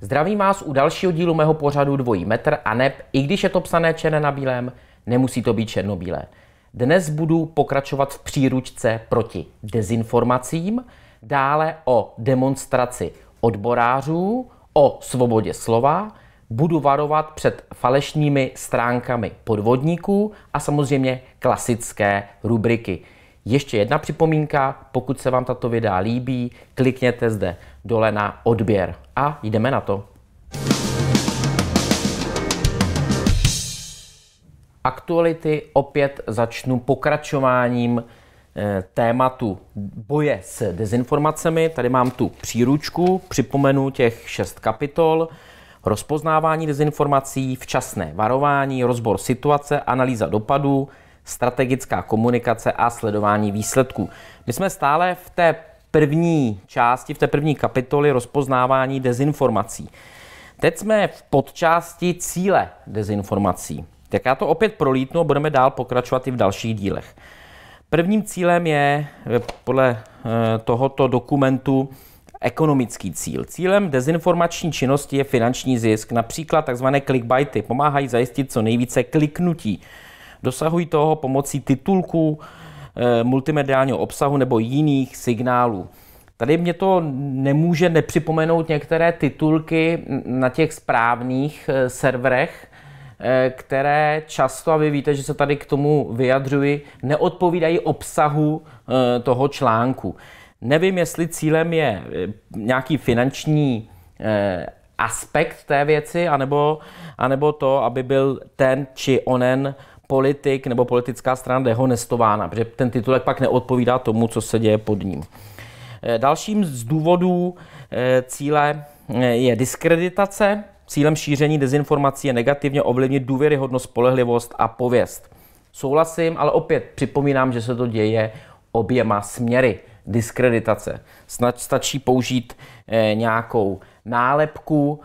Zdravím vás u dalšího dílu mého pořadu Dvojí metr a ne, i když je to psané černé na bílém, nemusí to být černobílé. Dnes budu pokračovat v příručce proti dezinformacím, dále o demonstraci odborářů, o svobodě slova, budu varovat před falešními stránkami podvodníků a samozřejmě klasické rubriky. Ještě jedna připomínka, pokud se vám tato videa líbí, klikněte zde dole na odběr a jdeme na to. Aktuality opět začnu pokračováním Eh, tématu boje s dezinformacemi. Tady mám tu příručku, připomenu těch šest kapitol. Rozpoznávání dezinformací, včasné varování, rozbor situace, analýza dopadů, strategická komunikace a sledování výsledků. My jsme stále v té první části, v té první kapitoli rozpoznávání dezinformací. Teď jsme v podčásti cíle dezinformací. Tak já to opět prolítnu a budeme dál pokračovat i v dalších dílech. Prvním cílem je podle eh, tohoto dokumentu ekonomický cíl. Cílem dezinformační činnosti je finanční zisk. Například tzv. clickbaity pomáhají zajistit co nejvíce kliknutí. Dosahují toho pomocí titulků, eh, multimediálního obsahu nebo jiných signálů. Tady mě to nemůže nepřipomenout některé titulky na těch správných eh, serverech, Eh, které často, a vy víte, že se tady k tomu vyjadřuji, neodpovídají obsahu eh, toho článku. Nevím, jestli cílem je eh, nějaký finanční aspekt té věci, anebo, anebo to, aby byl ten či onen politik nebo politická strana dehonestována, protože ten titulek pak neodpovídá tomu, co se děje pod ním. Dalším z důvodů cíle je diskreditace Cílem šíření dezinformací je negativně ovlivnit důvěryhodnost, spolehlivost a pověst. Souhlasím, ale opět připomínám, že se to děje oběma směry. Diskreditace. Snad stačí použít eh, nějakou nálepku,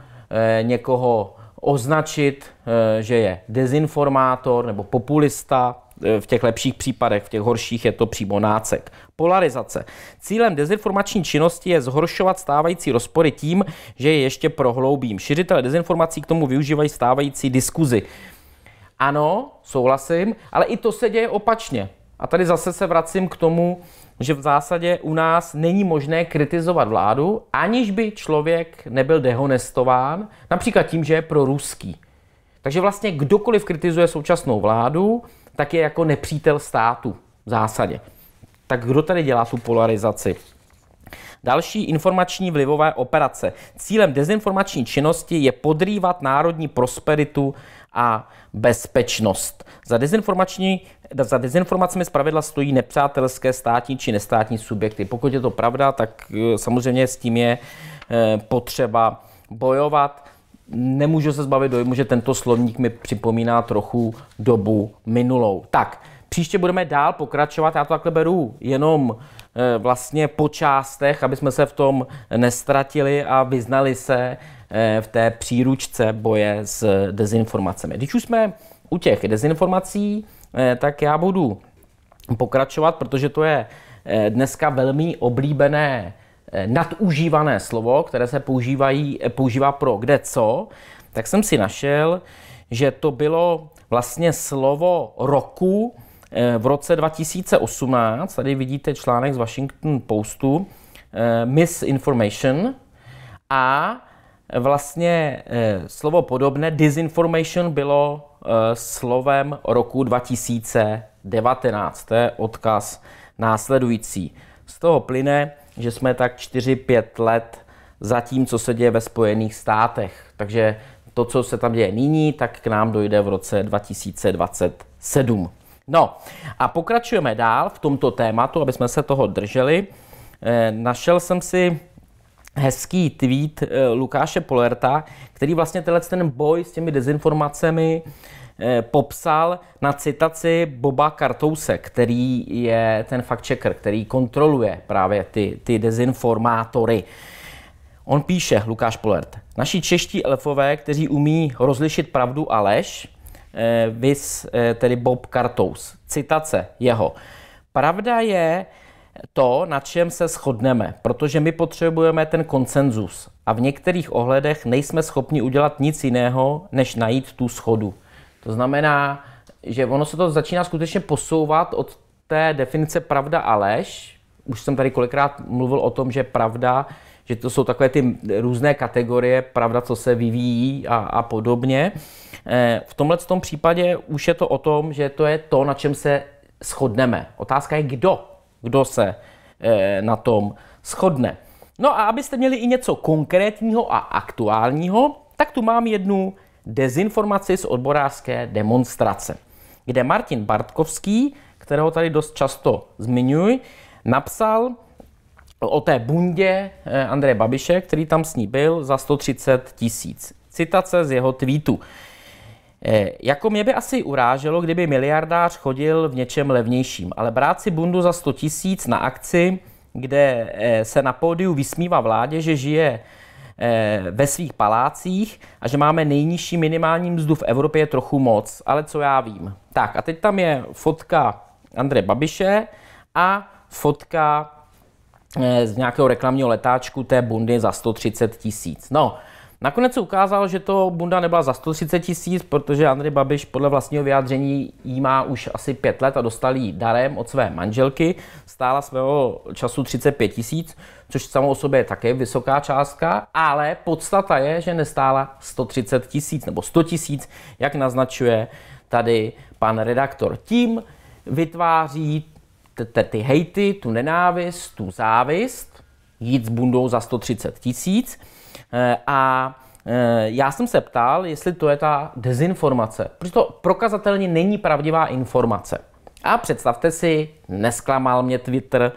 eh, někoho označit, eh, že je dezinformátor nebo populista, Eh, v těch lepších případech, v těch horších je to přímo nácek. Polarizace. Cílem dezinformační činnosti je zhoršovat stávající rozpory tím, že je ještě prohloubím. Šiřitele dezinformací k tomu využívají stávající diskuzi. Ano, souhlasím, ale i to se děje opačně. A tady zase se vracím k tomu, že v zásadě u nás není možné kritizovat vládu, aniž by člověk nebyl dehonestován, například tím, že je pro ruský. Takže vlastně kdokoliv kritizuje současnou vládu, tak je jako nepřítel státu v zásadě. Tak kdo tady dělá tu polarizaci? Další informační vlivové operace. Cílem dezinformační činnosti je podrývat národní prosperitu a bezpečnost. Za, dezinformační, za dezinformacemi zpravidla stojí nepřátelské státní či nestátní subjekty. Pokud je to pravda, tak eh, samozřejmě s tím je eh, potřeba bojovat nemůžu se zbavit dojmu, že tento slovník mi připomíná trochu dobu minulou. Tak, příště budeme dál pokračovat, já to takhle beru jenom e, vlastně po částech, aby jsme se v tom nestratili a vyznali se e, v té příručce boje s dezinformacemi. Když už jsme u těch dezinformací, e, tak já budu pokračovat, protože to je dneska velmi oblíbené Eh, nadužívané slovo, které se používají, eh, používá pro kde co, tak jsem si našel, že to bylo vlastně slovo roku eh, v roce 2018. Tady vidíte článek z Washington Postu, misinformation a vlastně slovo podobné disinformation bylo slovem roku 2019. To je odkaz následující. Z toho plyne, že jsme tak 4-5 let za tím, co se děje ve Spojených státech. Takže to, co se tam děje nyní, tak k nám dojde v roce 2027. No a pokračujeme dál v tomto tématu, aby jsme se toho drželi. Eh, našel jsem si hezký tweet eh, Lukáše Polerta, který vlastně tenhle ten boj s těmi dezinformacemi Eh, popsal na citaci Boba Kartouse, který je ten fact-checker, který kontroluje právě ty, ty dezinformátory. On píše, Lukáš Polert, naši čeští elfové, kteří umí rozlišit pravdu a lež, eh, vis eh, tedy Bob Kartous. Citace jeho. Pravda je, to, na čem se shodneme, protože my potřebujeme ten konsenzus a v některých ohledech nejsme schopni udělat nic jiného, než najít tu schodu. To znamená, že ono se to začíná skutečně posouvat od té definice pravda a lež. Už jsem tady kolikrát mluvil o tom, že pravda, že to jsou takové ty různé kategorie, pravda, co se vyvíjí a, a podobně. Eh, v tomhle tom případě už je to o tom, že to je to, na čem se shodneme. Otázka je, kdo, kdo se eh, na tom shodne. No a abyste měli i něco konkrétního a aktuálního, tak tu mám jednu dezinformaci z odborářské demonstrace, kde Martin Bartkovský, kterého tady dost často zmiňuji, napsal o té bundě eh, Andreje Babiše, který tam s ní byl, za 130 tisíc. Citace z jeho tweetu. Eh, jako mě by asi uráželo, kdyby miliardář chodil v něčem levnějším, ale brát si bundu za 100 tisíc na akci, kde eh, se na pódiu vysmívá vládě, že žije Eh, ve svých palácích a že máme nejnižší minimální mzdu v Evropě je trochu moc, ale co já vím. Tak a teď tam je fotka Andre Babiše a fotka eh, z nějakého reklamního letáčku té bundy za 130 tisíc. No, Nakonec se ukázalo, že to bunda nebyla za 130 tisíc, protože Andrej Babiš podle vlastního vyjádření jí má už asi pět let a dostal jí darem od své manželky. Stála svého času 35 tisíc, což samo o sobě je také vysoká částka, ale podstata je, že nestála 130 tisíc nebo 100 tisíc, jak naznačuje tady pan redaktor. Tím vytváří ty hejty, tu nenávist, tu závist, jít s bundou za 130 tisíc. Eh, a eh, já jsem se ptal, jestli to je ta dezinformace, protože to prokazatelně není pravdivá informace. A představte si, nesklamal mě Twitter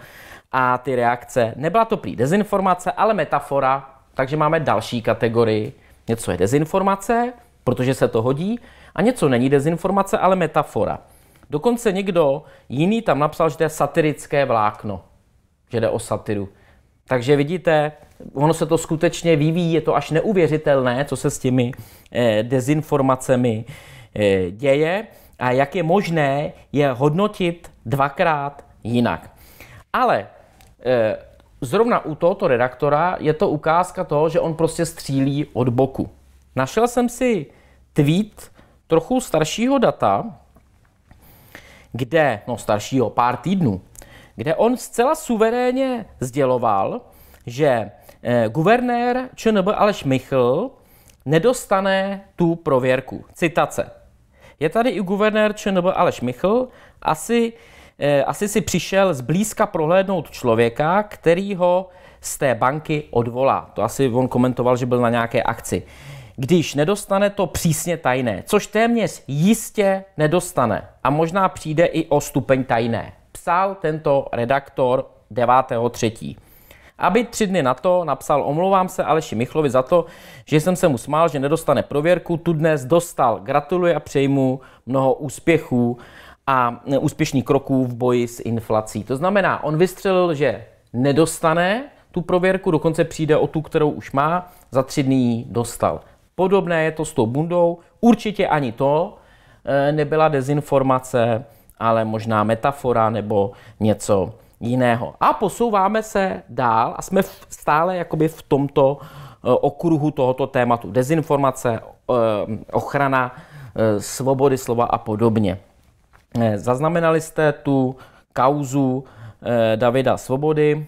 a ty reakce. Nebyla to prý dezinformace, ale metafora, takže máme další kategorii. Něco je dezinformace, protože se to hodí, a něco není dezinformace, ale metafora. Dokonce někdo jiný tam napsal, že to je satirické vlákno, že jde o satiru. Takže vidíte, ono se to skutečně vyvíjí, je to až neuvěřitelné, co se s těmi eh, dezinformacemi eh, děje a jak je možné je hodnotit dvakrát jinak. Ale eh, zrovna u tohoto redaktora je to ukázka toho, že on prostě střílí od boku. Našel jsem si tweet trochu staršího data, kde, no staršího, pár týdnů, kde on zcela suverénně sděloval, že eh, guvernér ČNB Aleš Michl nedostane tu prověrku. Citace. Je tady i guvernér ČNB Aleš Michl, asi, eh, asi si přišel zblízka prohlédnout člověka, který ho z té banky odvolá. To asi on komentoval, že byl na nějaké akci. Když nedostane to přísně tajné, což téměř jistě nedostane a možná přijde i o stupeň tajné psal tento redaktor 9.3. Aby tři dny na to napsal omlouvám se Aleši Michlovi za to, že jsem se mu smál, že nedostane prověrku, tu dnes dostal. Gratuluji a přeji mu mnoho úspěchů a úspěšných kroků v boji s inflací. To znamená, on vystřelil, že nedostane tu prověrku, dokonce přijde o tu, kterou už má, za tři dny ji dostal. Podobné je to s tou bundou, určitě ani to eh, nebyla dezinformace, ale možná metafora nebo něco jiného. A posouváme se dál a jsme stále jakoby v tomto eh, okruhu tohoto tématu. Dezinformace, eh, ochrana eh, svobody slova a podobně. Zaznamenali jste tu kauzu Davida Svobody,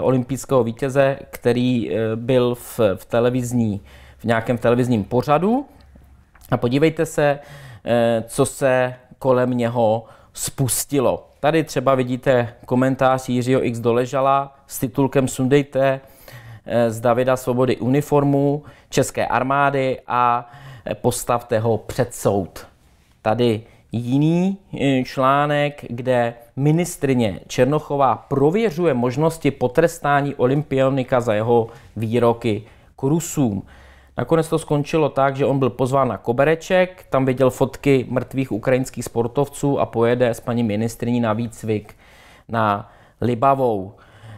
olympijského vítěze, který byl v, v televizní, v nějakém televizním pořadu. A podívejte se, co se kolem něho spustilo. Tady třeba vidíte komentář Jiřího X Doležala s titulkem Sundejte eh, z Davida Svobody uniformu České armády a eh, postavte ho před soud. Tady jiný eh, článek, kde ministrině Černochová prověřuje možnosti potrestání olympionika za jeho výroky k Rusům. Nakonec to skončilo tak, že on byl pozván na kobereček, tam viděl fotky mrtvých ukrajinských sportovců a pojede s paní ministriní na výcvik na Libavou.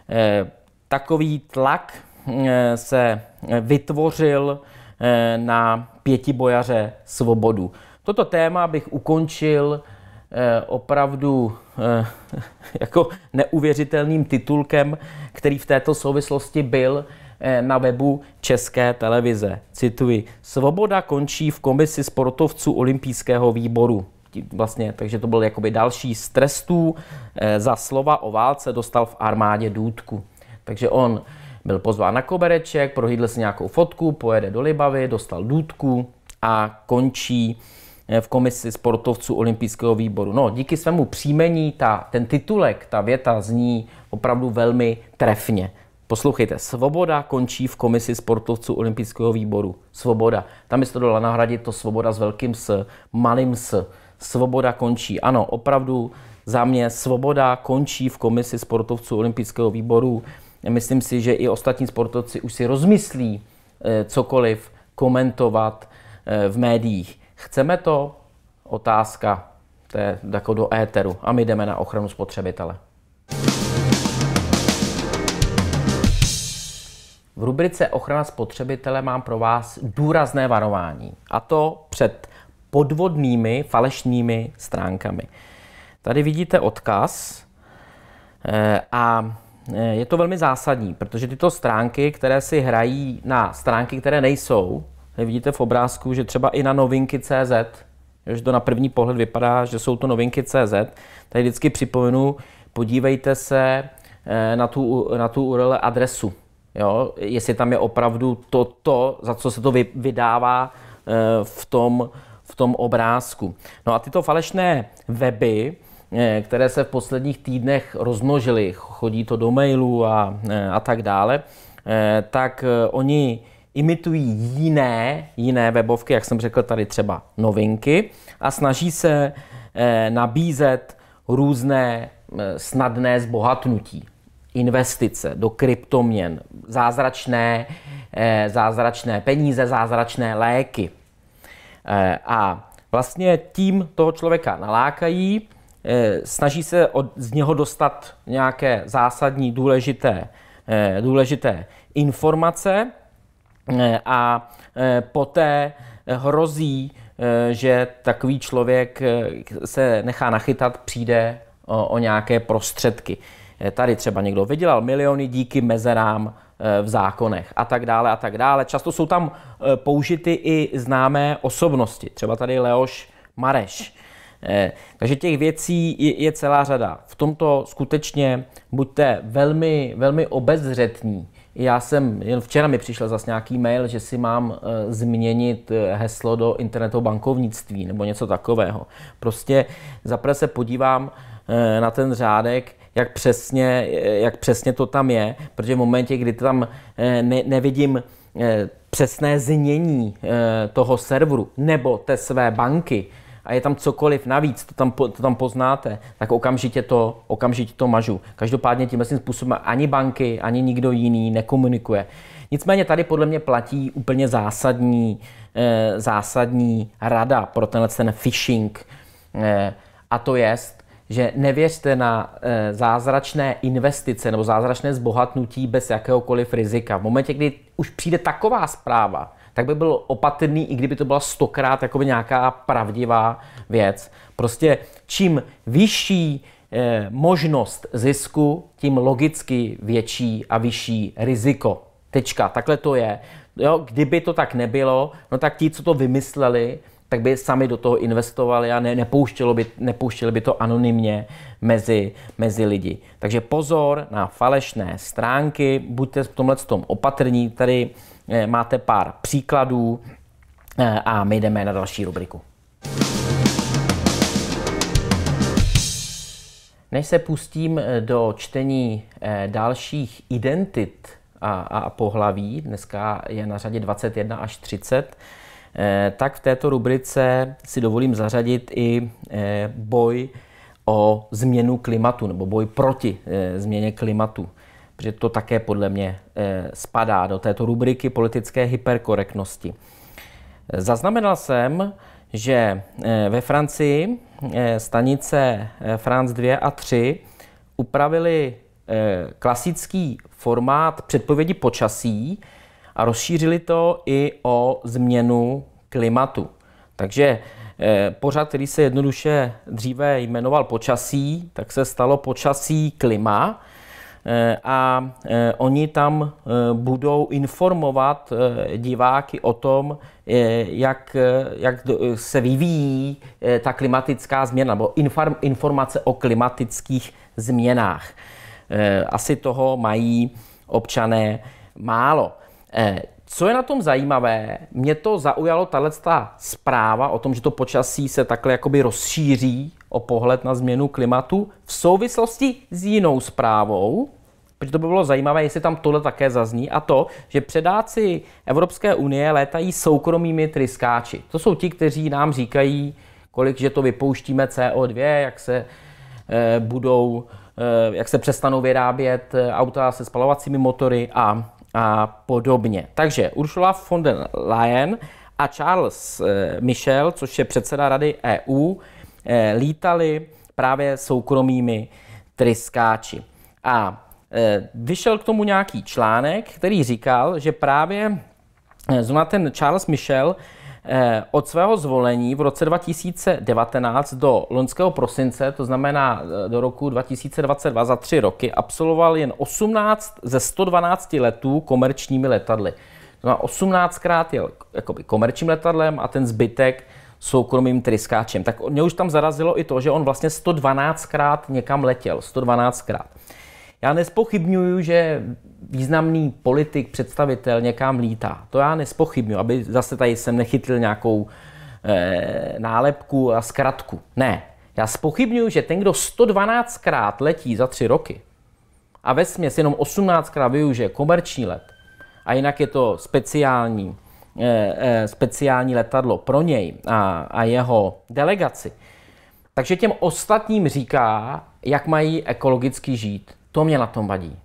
Eh, takový tlak eh, se vytvořil eh, na pěti bojaře svobodu. Toto téma bych ukončil opravdu jako neuvěřitelným titulkem, který v této souvislosti byl, Eh, na webu České televize. Cituji, svoboda končí v komisi sportovců olympijského výboru. Vlastně, takže to byl jakoby další z trestů. Eh, za slova o válce dostal v armádě důdku. Takže on byl pozván na kobereček, prohlídl si nějakou fotku, pojede do Libavy, dostal důdku a končí eh, v komisi sportovců olympijského výboru. No, díky svému příjmení ta, ten titulek, ta věta zní opravdu velmi trefně. Poslouchejte, svoboda končí v komisi sportovců olympijského výboru. Svoboda. Tam byste dala nahradit to svoboda s velkým s, malým s. Svoboda končí. Ano, opravdu za mě svoboda končí v komisi sportovců olympijského výboru. Myslím si, že i ostatní sportovci už si rozmyslí eh, cokoliv komentovat eh, v médiích. Chceme to? Otázka. To je jako do éteru. A my jdeme na ochranu spotřebitele. V rubrice Ochrana spotřebitele mám pro vás důrazné varování, a to před podvodnými falešnými stránkami. Tady vidíte odkaz eh, a eh, je to velmi zásadní, protože tyto stránky, které si hrají na stránky, které nejsou, vidíte v obrázku, že třeba i na novinky.cz, že to na první pohled vypadá, že jsou to novinky.cz, tady vždycky připomenu, podívejte se eh, na tu, na tu URL adresu, Jo? Jestli tam je opravdu to, to za co se to vy, vydává eh, v tom, v tom obrázku. No a tyto falešné weby, eh, které se v posledních týdnech rozmnožily, chodí to do mailů a, eh, a tak dále, tak oni imitují jiné, jiné webovky, jak jsem řekl tady třeba novinky, a snaží se nabízet různé snadné zbohatnutí investice do kryptoměn, zázračné, eh, zázračné peníze, zázračné léky. Eh, a vlastně tím toho člověka nalákají, eh, snaží se od, z něho dostat nějaké zásadní důležité, důležité informace a poté hrozí, že takový člověk se nechá nachytat, přijde o, o nějaké prostředky. Eh, tady třeba někdo vydělal miliony díky mezerám eh, v zákonech a tak dále a tak dále. Často jsou tam eh, použity i známé osobnosti, třeba tady Leoš Mareš. Takže těch věcí je celá řada. V tomto skutečně buďte velmi, velmi obezřetní. Já jsem, jen včera mi přišel zase nějaký mail, že si mám změnit heslo do internetového bankovnictví nebo něco takového. Prostě zaprvé se podívám na ten řádek, jak přesně, jak přesně to tam je, protože v momentě, kdy tam eh, ne, nevidím eh, přesné znění eh, toho serveru nebo té své banky, a je tam cokoliv navíc, to tam, to tam poznáte, tak okamžitě to, okamžitě to mažu. Každopádně tímhle tím způsobem ani banky, ani nikdo jiný nekomunikuje. Nicméně tady podle mě platí úplně zásadní, eh, zásadní rada pro tenhle ten phishing. Eh, a to jest, že nevěřte na e, zázračné investice nebo zázračné zbohatnutí bez jakéhokoliv rizika. V momentě, kdy už přijde taková zpráva, tak by byl opatrný, i kdyby to byla stokrát jakoby nějaká pravdivá věc. Prostě čím vyšší e, možnost zisku, tím logicky větší a vyšší riziko. Tečka, takhle to je. Jo, kdyby to tak nebylo, no tak ti, co to vymysleli, tak by sami do toho investovali a ne, nepouštělo by, nepouštěli by to anonymně mezi, mezi lidi. Takže pozor na falešné stránky, buďte v tomhle tom opatrní. Tady eh, máte pár příkladů eh, a my jdeme na další rubriku. Než se pustím eh, do čtení dalších identit a, a pohlaví, dneska je na řadě 21 až 30, Eh, tak v této rubrice si dovolím zařadit i eh, boj o změnu klimatu nebo boj proti eh, změně klimatu, protože to také podle mě spadá do této rubriky politické hyperkorektnosti. Zaznamenal jsem, že ve Francii stanice France 2 a 3 upravili klasický formát předpovědi počasí, a rozšířili to i o změnu klimatu. Takže eh, pořad, který se jednoduše dříve jmenoval počasí, tak se stalo počasí klima eh, a eh, oni tam budou informovat diváky o tom, jak, jak se vyvíjí ta klimatická změna, nebo informace o klimatických změnách. Asi toho mají občané málo. Eh, co je na tom zajímavé, mě to zaujalo tahle zpráva o tom, že to počasí se takhle jakoby rozšíří o pohled na změnu klimatu v souvislosti s jinou zprávou, protože to by bylo zajímavé, jestli tam tohle také zazní, a to, že předáci Evropské unie létají soukromými tryskáči. To jsou ti, kteří nám říkají, kolik, že to vypouštíme CO2, jak se eh, budou, eh, jak se přestanou vyrábět eh, auta se spalovacími motory a a podobně. Takže Ursula von der Leyen a Charles eh, Michel, což je předseda Rady EU, eh, lítali právě soukromými tryskáči. A eh, vyšel k tomu nějaký článek, který říkal, že právě zrovna ten Charles Michel Eh, od svého zvolení v roce 2019 do loňského prosince, to znamená eh, do roku 2022 za tři roky, absolvoval jen 18 ze 112 letů komerčními letadly. To znamená 18 krát jel jakoby komerčním letadlem a ten zbytek soukromým tryskáčem. Tak mě už tam zarazilo i to, že on vlastně 112krát někam letěl. 112krát. Já nespochybňuju, že významný politik, představitel někam lítá. To já nespochybňuji, aby zase tady jsem nechytil nějakou eh, nálepku a zkratku. Ne. Já spochybňuju, že ten, kdo 112krát letí za tři roky a ve směs jenom 18krát využije komerční let, a jinak je to speciální, eh, eh, speciální letadlo pro něj a, a jeho delegaci, takže těm ostatním říká, jak mají ekologicky žít. To mě na tom vadí.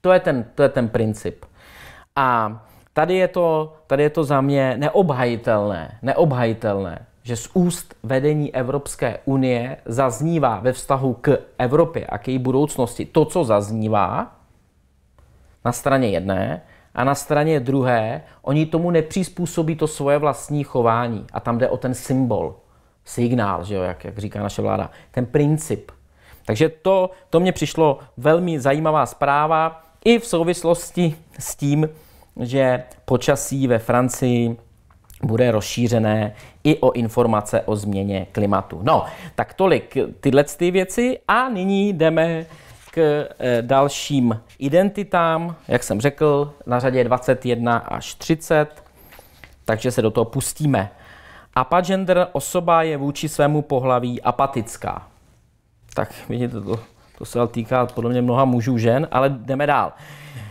To je ten, to je ten princip. A tady je, to, tady je to za mě neobhajitelné, neobhajitelné, že z úst vedení Evropské unie zaznívá ve vztahu k Evropě a k její budoucnosti to, co zaznívá na straně jedné a na straně druhé, oni tomu nepřizpůsobí to svoje vlastní chování. A tam jde o ten symbol, signál, že jo, jak, jak říká naše vláda, ten princip – takže to, to mě přišlo velmi zajímavá zpráva i v souvislosti s tím, že počasí ve Francii bude rozšířené i o informace o změně klimatu. No, tak tolik tyhle ty věci a nyní jdeme k eh, dalším identitám. Jak jsem řekl, na řadě 21 až 30, takže se do toho pustíme. Apagender osoba je vůči svému pohlaví apatická. Tak vidíte, to, to se týká podle mě mnoha mužů, žen, ale jdeme dál.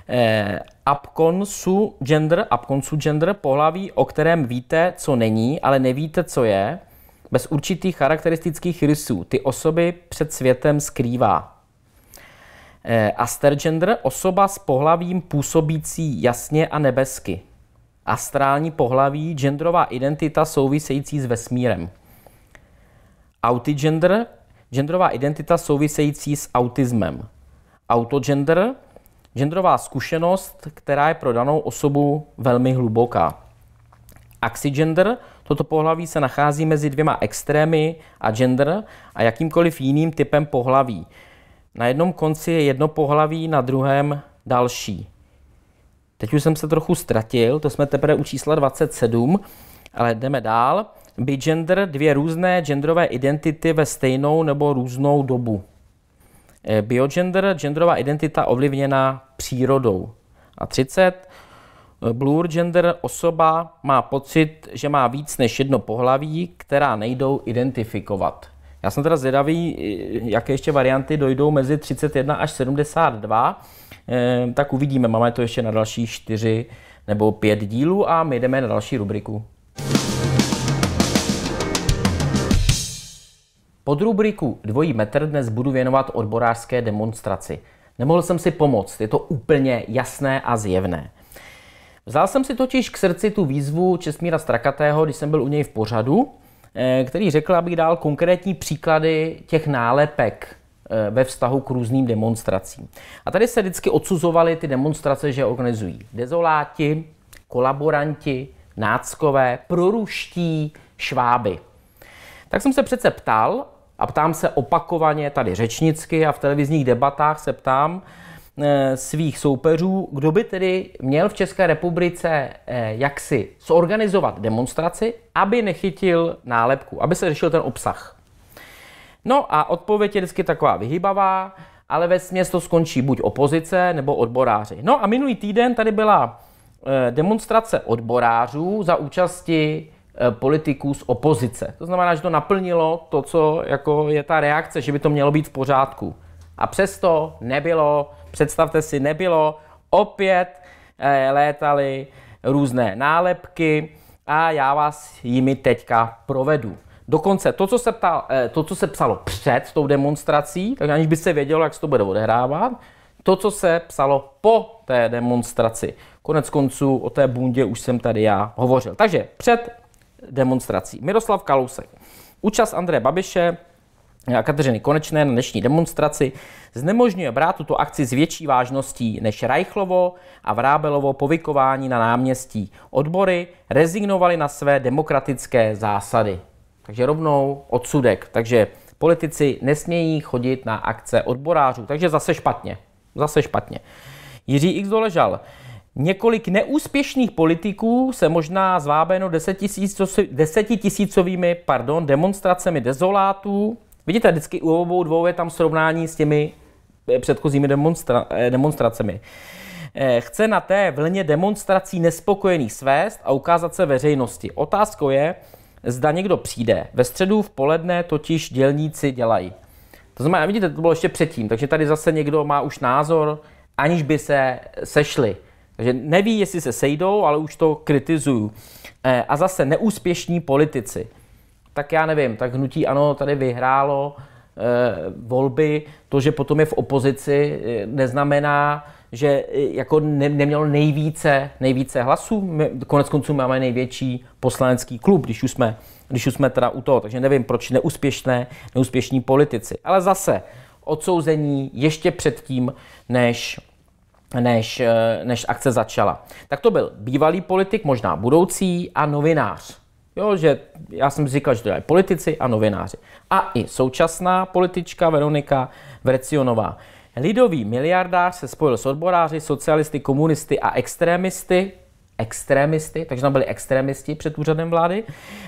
Eh, abkonsu gender, abkonsu gender, pohlaví, o kterém víte, co není, ale nevíte, co je, bez určitých charakteristických rysů. Ty osoby před světem skrývá. Eh, astergender, osoba s pohlavím působící jasně a nebesky. Astrální pohlaví, genderová identita související s vesmírem. Autigender, genderová identita související s autismem, autogender, genderová zkušenost, která je pro danou osobu velmi hluboká. Axigender, toto pohlaví se nachází mezi dvěma extrémy a gender a jakýmkoliv jiným typem pohlaví. Na jednom konci je jedno pohlaví, na druhém další. Teď už jsem se trochu ztratil, to jsme teprve u čísla 27, ale jdeme dál bigender, dvě různé genderové identity ve stejnou nebo různou dobu. Eh, Biogender, genderová identita ovlivněná přírodou. A 30. Eh, Blur gender osoba má pocit, že má víc než jedno pohlaví, která nejdou identifikovat. Já jsem teda zvědavý, eh, jaké ještě varianty dojdou mezi 31 až 72, tak uvidíme. Máme to ještě na další 4 nebo 5 dílů a my jdeme na další rubriku. Pod rubriku Dvojí metr dnes budu věnovat odborářské demonstraci. Nemohl jsem si pomoct, je to úplně jasné a zjevné. Vzal jsem si totiž k srdci tu výzvu Česmíra Strakatého, když jsem byl u něj v pořadu, eh, který řekl, abych dal konkrétní příklady těch nálepek eh, ve vztahu k různým demonstracím. A tady se vždycky odsuzovaly ty demonstrace, že organizují dezoláti, kolaboranti, náckové, proruští, šváby. Tak jsem se přece ptal, a ptám se opakovaně tady řečnicky a v televizních debatách se ptám eh, svých soupeřů, kdo by tedy měl v České republice eh, jaksi zorganizovat demonstraci, aby nechytil nálepku, aby se řešil ten obsah. No a odpověď je vždycky taková vyhybavá, ale ve směs to skončí buď opozice nebo odboráři. No a minulý týden tady byla eh, demonstrace odborářů za účasti Eh, politiků z opozice. To znamená, že to naplnilo to, co jako je ta reakce, že by to mělo být v pořádku. A přesto nebylo, představte si, nebylo, opět eh, létaly různé nálepky a já vás jimi teďka provedu. Dokonce to co, se ptal, eh, to, co se psalo před tou demonstrací, tak aniž by se vědělo, jak se to bude odehrávat, to, co se psalo po té demonstraci. Konec konců o té bundě už jsem tady já hovořil. Takže před demonstrací. Miroslav Kalousek. Účast Andreje Babiše a Kateřiny Konečné na dnešní demonstraci znemožňuje brát tuto akci s větší vážností než Rajchlovo a Vrábelovo povykování na náměstí. Odbory rezignovaly na své demokratické zásady. Takže rovnou odsudek. Takže politici nesmějí chodit na akce odborářů. Takže zase špatně. Zase špatně. Jiří X doležal. Několik neúspěšných politiků se možná zvábeno desetitisícovými pardon, demonstracemi dezolátů. Vidíte, vždycky u obou dvou je tam srovnání s těmi eh, předchozími demonstra, eh, demonstracemi. Eh, chce na té vlně demonstrací nespokojených svést a ukázat se veřejnosti. Otázkou je, zda někdo přijde. Ve středu v poledne totiž dělníci dělají. To znamená, vidíte, to bylo ještě předtím, takže tady zase někdo má už názor, aniž by se sešli. Takže neví, jestli se sejdou, ale už to kritizují. Eh, a zase neúspěšní politici. Tak já nevím, tak hnutí ano tady vyhrálo eh, volby. To, že potom je v opozici, eh, neznamená, že jako ne, nemělo nejvíce, nejvíce hlasů. My, konec konců máme největší poslanecký klub, když už jsme, když už jsme teda u toho. Takže nevím, proč neúspěšné, neúspěšní politici. Ale zase odsouzení ještě předtím, než než, eh, než akce začala. Tak to byl bývalý politik, možná budoucí a novinář. Jo, že já jsem říkal, že to je politici a novináři. A i současná politička Veronika Vrecionová. Lidový miliardář se spojil s odboráři, socialisty, komunisty a extremisty, extremisty, takže tam byli extremisti před úřadem vlády,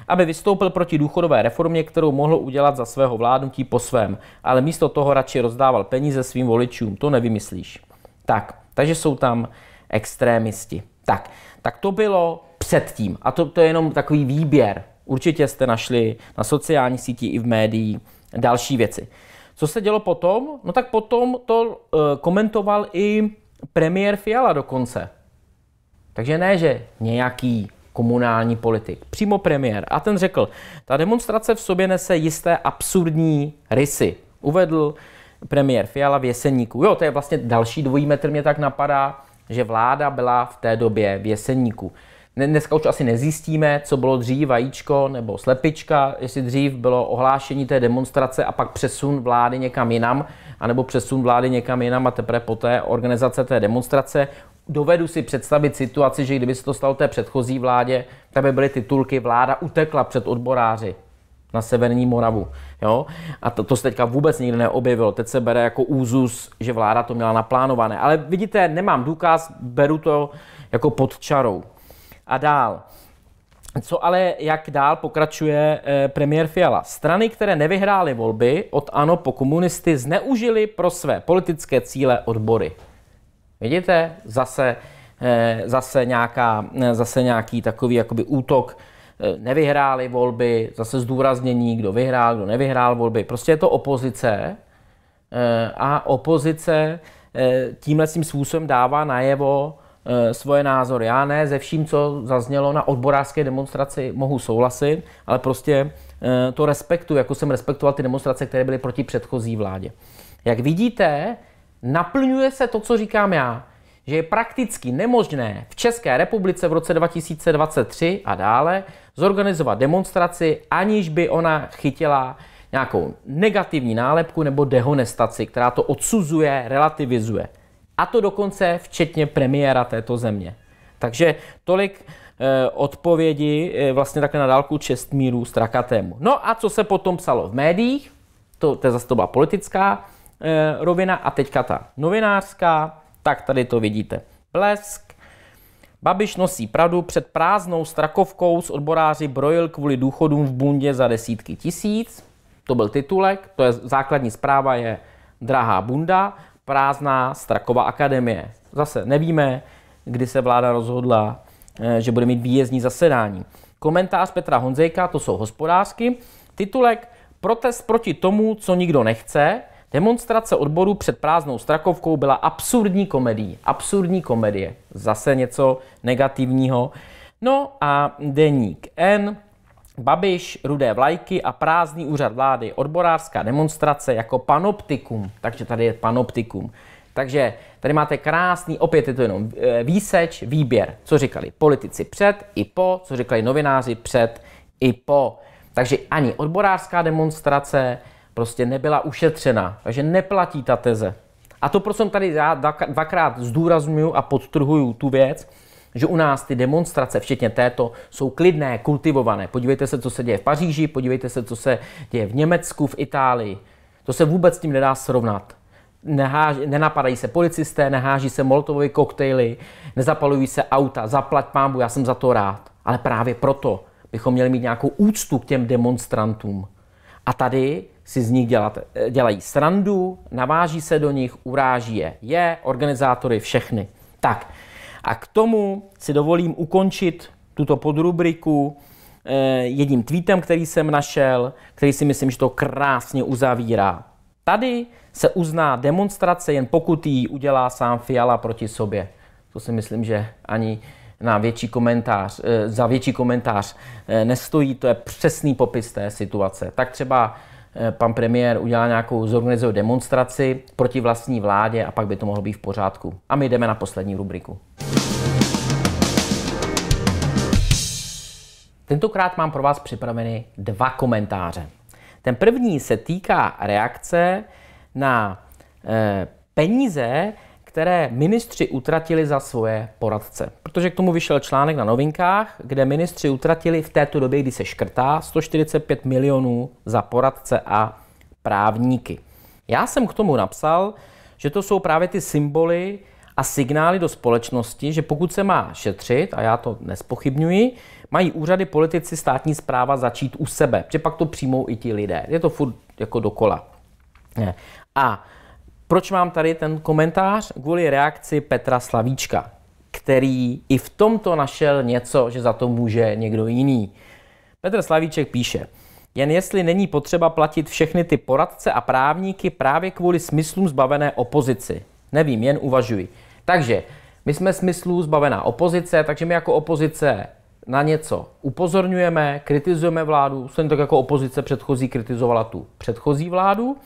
aby vystoupil proti důchodové reformě, kterou mohl udělat za svého vládnutí po svém. Ale místo toho radši rozdával peníze svým voličům. To nevymyslíš. Tak, takže jsou tam extrémisti. Tak, tak to bylo předtím. A to, to je jenom takový výběr. Určitě jste našli na sociální síti i v médiích další věci. Co se dělo potom? No tak potom to e, komentoval i premiér Fiala dokonce. Takže ne, že nějaký komunální politik, přímo premiér. A ten řekl, ta demonstrace v sobě nese jisté absurdní rysy. Uvedl, premiér Fiala v Jeseníku. Jo, to je vlastně další dvojí metr, mě tak napadá, že vláda byla v té době v Jeseníku. Dneska už asi nezjistíme, co bylo dřív, vajíčko nebo slepička, jestli dřív bylo ohlášení té demonstrace a pak přesun vlády někam jinam, anebo přesun vlády někam jinam a teprve poté organizace té demonstrace. Dovedu si představit situaci, že kdyby se to stalo té předchozí vládě, tak by byly titulky Vláda utekla před odboráři na Severní Moravu. Jo? A to, to se teďka vůbec nikdy neobjevilo. Teď se bere jako úzus, že vláda to měla naplánované. Ale vidíte, nemám důkaz, beru to jako pod čarou. A dál. Co ale, jak dál pokračuje eh, premiér Fiala? Strany, které nevyhrály volby od ANO po komunisty, zneužily pro své politické cíle odbory. Vidíte, zase, eh, zase, nějaká, eh, zase nějaký takový jakoby útok Eh, nevyhráli volby, zase zdůraznění, kdo vyhrál, kdo nevyhrál volby. Prostě je to opozice eh, a opozice eh, tímhle tím způsobem dává najevo svoje názory. Já ne ze vším, co zaznělo na odborářské demonstraci, mohu souhlasit, ale prostě to respektu, jako jsem respektoval ty demonstrace, které byly proti předchozí vládě. Jak vidíte, naplňuje se to, co říkám já, že je prakticky nemožné v České republice v roce 2023 a dále zorganizovat demonstraci, aniž by ona chytila nějakou negativní nálepku nebo dehonestaci, která to odsuzuje, relativizuje. A to dokonce včetně premiéra této země. Takže tolik eh, odpovědi eh, vlastně takhle na dálku míru Strakatému. No a co se potom psalo v médiích, to, to zase to byla politická eh, rovina a teďka ta novinářská, tak tady to vidíte. Blesk, Babiš nosí pravdu před prázdnou strakovkou s odboráři brojil kvůli důchodům v bundě za desítky tisíc. To byl titulek, to je základní zpráva, je drahá bunda, prázdná straková akademie. Zase nevíme, kdy se vláda rozhodla, eh, že bude mít výjezdní zasedání. Komentář Petra Honzejka, to jsou hospodářky. Titulek Protest proti tomu, co nikdo nechce, Demonstrace odborů před prázdnou strakovkou byla absurdní komedii. Absurdní komedie. Zase něco negativního. No a deník N, Babiš, rudé vlajky a prázdný úřad vlády. Odborářská demonstrace jako panoptikum. Takže tady je panoptikum. Takže tady máte krásný, opět je to jenom e, výseč, výběr, co říkali politici před i po, co říkali novináři před i po. Takže ani odborářská demonstrace, prostě nebyla ušetřena. Takže neplatí ta teze. A to, proč jsem tady já dvakrát zdůraznuju a podtrhuju tu věc, že u nás ty demonstrace, včetně této, jsou klidné, kultivované. Podívejte se, co se děje v Paříži, podívejte se, co se děje v Německu, v Itálii. To se vůbec s tím nedá srovnat. Neháži, nenapadají se policisté, neháží se molotovové koktejly, nezapalují se auta, zaplať pámbu, já jsem za to rád. Ale právě proto bychom měli mít nějakou úctu k těm demonstrantům. A tady si z nich dělat, eh, dělají srandu, naváží se do nich, uráží je, je, organizátory všechny. Tak a k tomu si dovolím ukončit tuto podrubriku eh, jedním tweetem, který jsem našel, který si myslím, že to krásně uzavírá. Tady se uzná demonstrace, jen pokud ji udělá sám Fiala proti sobě. To si myslím, že ani na větší komentář, eh, za větší komentář eh, nestojí. To je přesný popis té situace. Tak třeba Eh, pan premiér udělá nějakou zorganizovanou demonstraci proti vlastní vládě a pak by to mohlo být v pořádku. A my jdeme na poslední rubriku. Tentokrát mám pro vás připraveny dva komentáře. Ten první se týká reakce na eh, peníze, které ministři utratili za svoje poradce. Protože k tomu vyšel článek na novinkách, kde ministři utratili v této době, kdy se škrtá, 145 milionů za poradce a právníky. Já jsem k tomu napsal, že to jsou právě ty symboly a signály do společnosti, že pokud se má šetřit, a já to nespochybňuji, mají úřady, politici, státní zpráva začít u sebe, protože pak to přijmou i ti lidé. Je to furt jako dokola. A proč mám tady ten komentář? Kvůli reakci Petra Slavíčka, který i v tomto našel něco, že za to může někdo jiný. Petr Slavíček píše, jen jestli není potřeba platit všechny ty poradce a právníky právě kvůli smyslům zbavené opozici. Nevím, jen uvažuji. Takže my jsme smyslů zbavená opozice, takže my jako opozice na něco upozorňujeme, kritizujeme vládu, stejně tak jako opozice předchozí kritizovala tu předchozí vládu.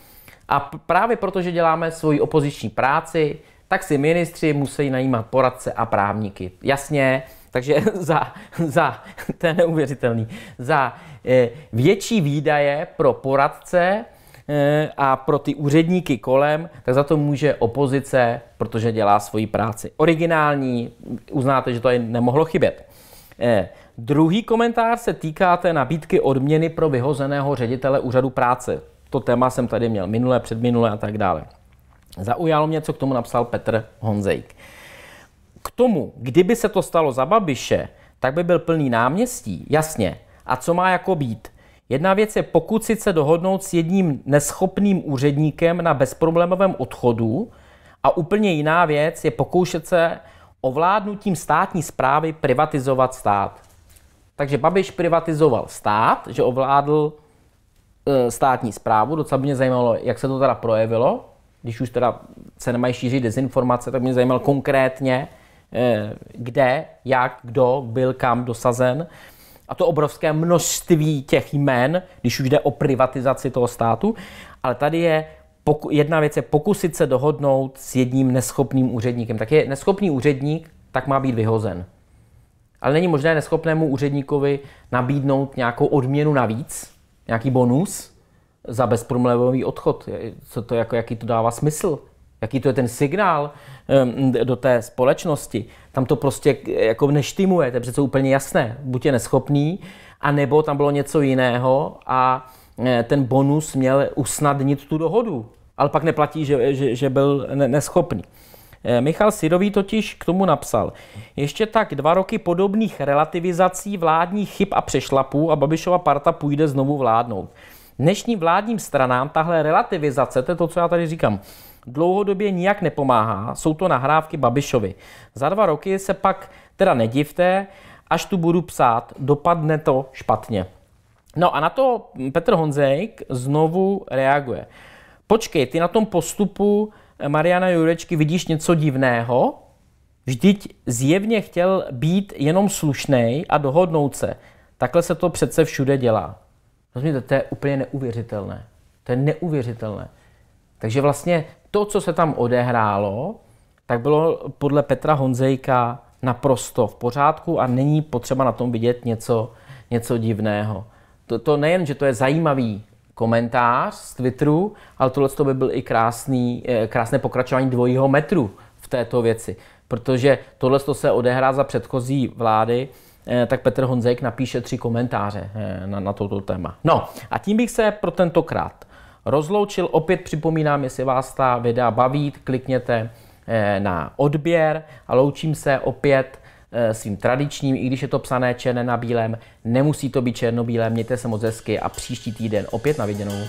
A právě protože děláme svoji opoziční práci, tak si ministři musí najímat poradce a právníky. Jasně, takže za, za to je neuvěřitelný, za eh, větší výdaje pro poradce eh, a pro ty úředníky kolem, tak za to může opozice, protože dělá svoji práci. Originální, uznáte, že to je nemohlo chybět. Eh, druhý komentář se týká té nabídky odměny pro vyhozeného ředitele úřadu práce. To téma jsem tady měl minule, předminulé a tak dále. Zaujalo mě, co k tomu napsal Petr Honzejk. K tomu, kdyby se to stalo za Babiše, tak by byl plný náměstí, jasně. A co má jako být? Jedna věc je pokusit se dohodnout s jedním neschopným úředníkem na bezproblémovém odchodu a úplně jiná věc je pokoušet se ovládnutím státní zprávy privatizovat stát. Takže Babiš privatizoval stát, že ovládl E, státní zprávu. Docela by mě zajímalo, jak se to teda projevilo. Když už teda se nemají šířit dezinformace, tak mě zajímalo konkrétně, e, kde, jak, kdo byl kam dosazen. A to obrovské množství těch jmen, když už jde o privatizaci toho státu. Ale tady je poku- jedna věc je pokusit se dohodnout s jedním neschopným úředníkem. Tak je neschopný úředník, tak má být vyhozen. Ale není možné neschopnému úředníkovi nabídnout nějakou odměnu navíc, nějaký bonus za bezproblémový odchod. Co to, jako, jaký to dává smysl? Jaký to je ten signál do té společnosti? Tam to prostě jako neštimuje, to je přece úplně jasné. Buď je neschopný, anebo tam bylo něco jiného a e, ten bonus měl usnadnit tu dohodu. Ale pak neplatí, že, že, že byl neschopný. Eh, Michal Sidový totiž k tomu napsal, ještě tak dva roky podobných relativizací vládních chyb a přešlapů a Babišova parta půjde znovu vládnout. Dnešním vládním stranám tahle relativizace, to je to, co já tady říkám, dlouhodobě nijak nepomáhá, jsou to nahrávky Babišovi. Za dva roky se pak teda nedivte, až tu budu psát, dopadne to špatně. No a na to Petr Honzejk znovu reaguje. Počkej, ty na tom postupu Mariana Jurečky, vidíš něco divného? Vždyť zjevně chtěl být jenom slušný a dohodnout se. Takhle se to přece všude dělá. Rozumíte, to je úplně neuvěřitelné. To je neuvěřitelné. Takže vlastně to, co se tam odehrálo, tak bylo podle Petra Honzejka naprosto v pořádku a není potřeba na tom vidět něco, něco divného. To, to nejen, že to je zajímavý komentář z Twitteru, ale tohle to by byl i krásný, eh, krásné pokračování dvojího metru v této věci. Protože tohle to se odehrá za předchozí vlády, eh, tak Petr Honzejk napíše tři komentáře eh, na, na toto téma. No a tím bych se pro tentokrát rozloučil. Opět připomínám, jestli vás ta videa baví, klikněte na odběr a loučím se opět Eh, svým tradičním, i když je to psané černé na bílém, nemusí to být černobílé, mějte se moc hezky a příští týden opět na viděnou.